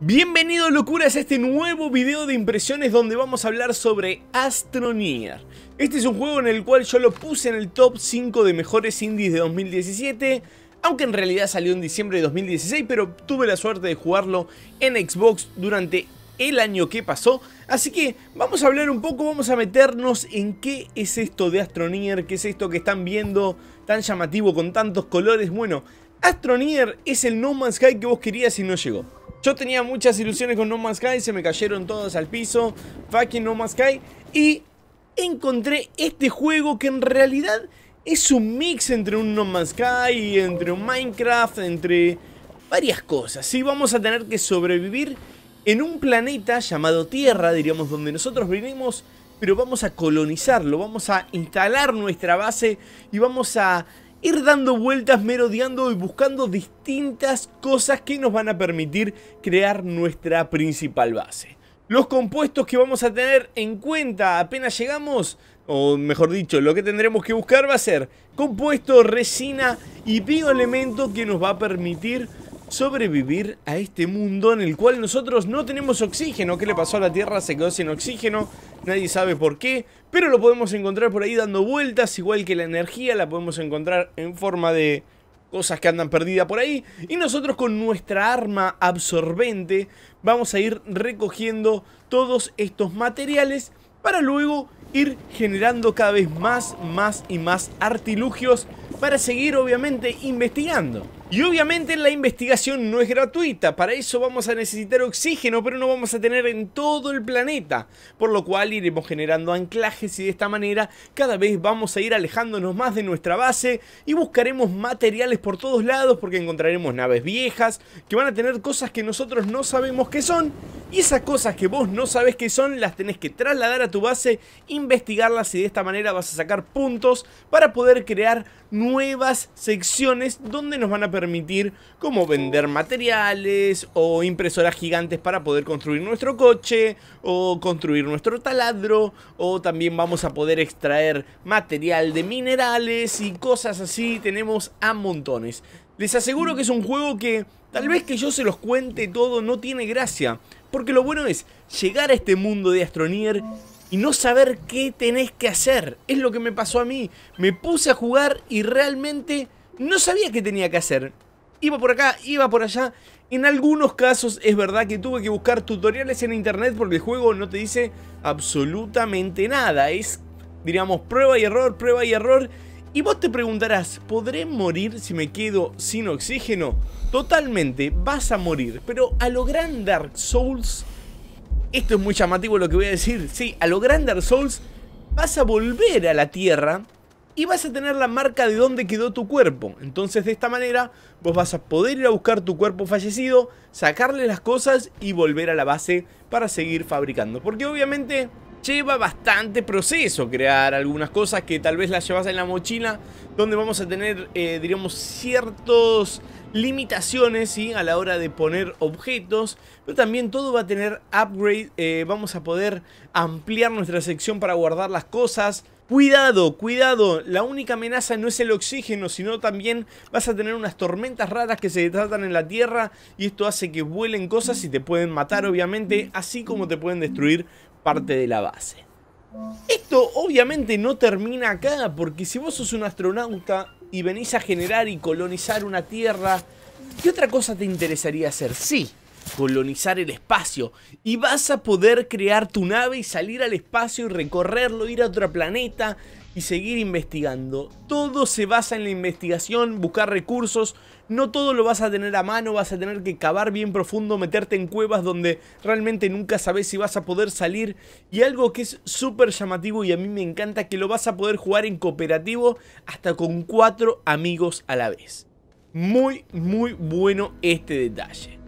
Bienvenidos locuras a este nuevo video de impresiones donde vamos a hablar sobre Astroneer. Este es un juego en el cual yo lo puse en el top 5 de mejores indies de 2017 aunque en realidad salió en diciembre de 2016, pero tuve la suerte de jugarlo en Xbox durante el año que pasó. Así que vamos a hablar un poco, vamos a meternos en qué es esto de Astroneer, qué es esto que están viendo tan llamativo con tantos colores. Bueno, Astroneer es el No Man's Sky que vos querías y no llegó. Yo tenía muchas ilusiones con No Man's Sky, se me cayeron todas al piso, fucking No Man's Sky, y encontré este juego que en realidad es un mix entre un No Man's Sky, entre un Minecraft, entre varias cosas. Sí, vamos a tener que sobrevivir en un planeta llamado Tierra, diríamos, donde nosotros venimos, pero vamos a colonizarlo, vamos a instalar nuestra base y vamos a ir dando vueltas, merodeando y buscando distintas cosas que nos van a permitir crear nuestra principal base. Los compuestos que vamos a tener en cuenta apenas llegamos, o mejor dicho, lo que tendremos que buscar va a ser compuesto, resina y bioelemento que nos va a permitir sobrevivir a este mundo en el cual nosotros no tenemos oxígeno. ¿Qué le pasó a la Tierra? Se quedó sin oxígeno, nadie sabe por qué, pero lo podemos encontrar por ahí dando vueltas, igual que la energía, la podemos encontrar en forma de cosas que andan perdidas por ahí. Y nosotros con nuestra arma absorbente vamos a ir recogiendo todos estos materiales para luego ir generando cada vez más, más y más artilugios para seguir obviamente investigando. Y obviamente la investigación no es gratuita, para eso vamos a necesitar oxígeno, pero no vamos a tener en todo el planeta, por lo cual iremos generando anclajes y de esta manera cada vez vamos a ir alejándonos más de nuestra base y buscaremos materiales por todos lados porque encontraremos naves viejas que van a tener cosas que nosotros no sabemos que son y esas cosas que vos no sabes que son las tenés que trasladar a tu base, investigarlas y de esta manera vas a sacar puntos para poder crear nuevas secciones donde nos van a permitir permitir como vender materiales o impresoras gigantes para poder construir nuestro coche o construir nuestro taladro o también vamos a poder extraer material de minerales y cosas así. Tenemos a montones. Les aseguro que es un juego que tal vez que yo se los cuente todo no tiene gracia. Porque lo bueno es llegar a este mundo de Astronier y no saber qué tenés que hacer. Es lo que me pasó a mí. Me puse a jugar y realmente no sabía qué tenía que hacer. Iba por acá, iba por allá. En algunos casos es verdad que tuve que buscar tutoriales en internet porque el juego no te dice absolutamente nada. Es, diríamos, prueba y error, prueba y error. Y vos te preguntarás, ¿podré morir si me quedo sin oxígeno? Totalmente, vas a morir. Pero a lo gran Dark Souls, esto es muy llamativo lo que voy a decir, sí, a lo gran Dark Souls, vas a volver a la Tierra y vas a tener la marca de dónde quedó tu cuerpo. Entonces de esta manera vos vas a poder ir a buscar tu cuerpo fallecido, sacarle las cosas y volver a la base para seguir fabricando. Porque obviamente lleva bastante proceso crear algunas cosas que tal vez las llevas en la mochila, donde vamos a tener, eh, diríamos, ciertos limitaciones ¿sí? a la hora de poner objetos, pero también todo va a tener upgrade, eh, vamos a poder ampliar nuestra sección para guardar las cosas, Cuidado, cuidado, la única amenaza no es el oxígeno, sino también vas a tener unas tormentas raras que se tratan en la Tierra y esto hace que vuelen cosas y te pueden matar obviamente, así como te pueden destruir parte de la base. Esto obviamente no termina acá, porque si vos sos un astronauta y venís a generar y colonizar una Tierra, ¿qué otra cosa te interesaría hacer? Sí, colonizar el espacio y vas a poder crear tu nave y salir al espacio y recorrerlo, ir a otro planeta y seguir investigando. Todo se basa en la investigación, buscar recursos, no todo lo vas a tener a mano, vas a tener que cavar bien profundo, meterte en cuevas donde realmente nunca sabes si vas a poder salir y algo que es súper llamativo y a mí me encanta que lo vas a poder jugar en cooperativo hasta con cuatro amigos a la vez. Muy, muy bueno este detalle.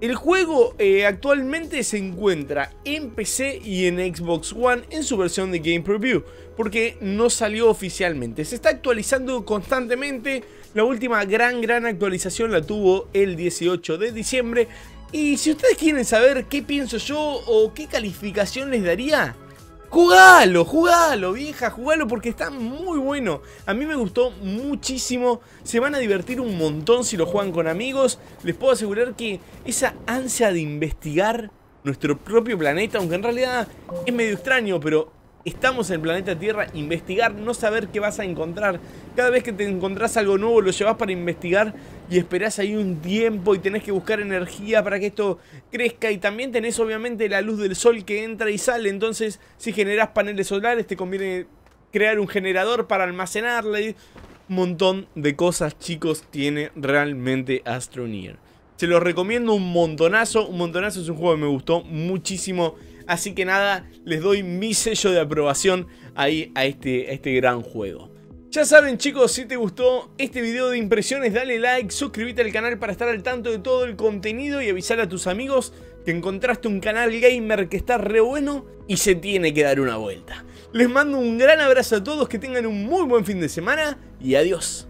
El juego eh, actualmente se encuentra en PC y en Xbox One en su versión de Game Preview, porque no salió oficialmente. Se está actualizando constantemente. La última gran, gran actualización la tuvo el 18 de diciembre. Y si ustedes quieren saber qué pienso yo o qué calificación les daría, Jugalo, jugalo, vieja, jugalo porque está muy bueno. A mí me gustó muchísimo. Se van a divertir un montón si lo juegan con amigos. Les puedo asegurar que esa ansia de investigar nuestro propio planeta, aunque en realidad es medio extraño, pero estamos en el planeta Tierra, investigar, no saber qué vas a encontrar. Cada vez que te encontrás algo nuevo, lo llevas para investigar y esperás ahí un tiempo y tenés que buscar energía para que esto crezca. Y también tenés obviamente la luz del sol que entra y sale. Entonces, si generás paneles solares, te conviene crear un generador para almacenarle. Un montón de cosas, chicos, tiene realmente Astroneer. Se los recomiendo un montonazo. Un montonazo es un juego que me gustó muchísimo Así que nada, les doy mi sello de aprobación ahí a este, a este gran juego. Ya saben chicos, si te gustó este video de impresiones dale like, suscríbete al canal para estar al tanto de todo el contenido y avisar a tus amigos que encontraste un canal gamer que está re bueno y se tiene que dar una vuelta. Les mando un gran abrazo a todos, que tengan un muy buen fin de semana y adiós.